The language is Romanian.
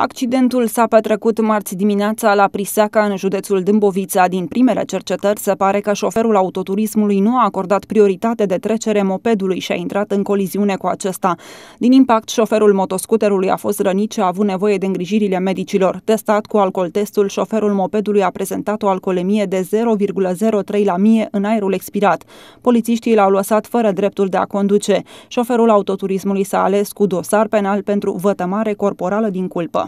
Accidentul s-a petrecut marți dimineața la Priseaca, în județul Dâmbovița. Din primele cercetări, se pare că șoferul autoturismului nu a acordat prioritate de trecere mopedului și a intrat în coliziune cu acesta. Din impact, șoferul motoscuterului a fost rănit și a avut nevoie de îngrijirile medicilor. Testat cu testul, șoferul mopedului a prezentat o alcoolemie de 0,03 la mie în aerul expirat. Polițiștii l-au lăsat fără dreptul de a conduce. Șoferul autoturismului s-a ales cu dosar penal pentru vătămare corporală din culpă.